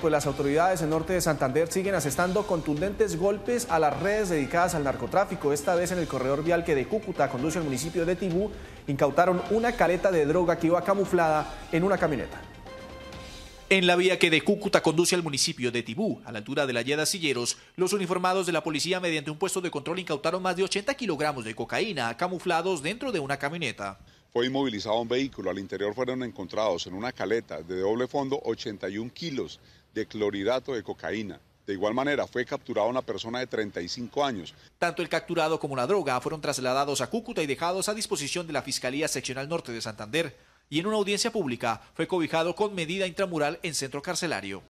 Pues las autoridades en norte de Santander siguen asestando contundentes golpes a las redes dedicadas al narcotráfico. Esta vez en el corredor vial que de Cúcuta conduce al municipio de Tibú, incautaron una caleta de droga que iba camuflada en una camioneta. En la vía que de Cúcuta conduce al municipio de Tibú, a la altura de la Yeda Silleros, los uniformados de la policía mediante un puesto de control incautaron más de 80 kilogramos de cocaína camuflados dentro de una camioneta. Fue inmovilizado un vehículo, al interior fueron encontrados en una caleta de doble fondo 81 kilos de clorhidrato de cocaína. De igual manera, fue capturada una persona de 35 años. Tanto el capturado como la droga fueron trasladados a Cúcuta y dejados a disposición de la Fiscalía Seccional Norte de Santander. Y en una audiencia pública fue cobijado con medida intramural en centro carcelario.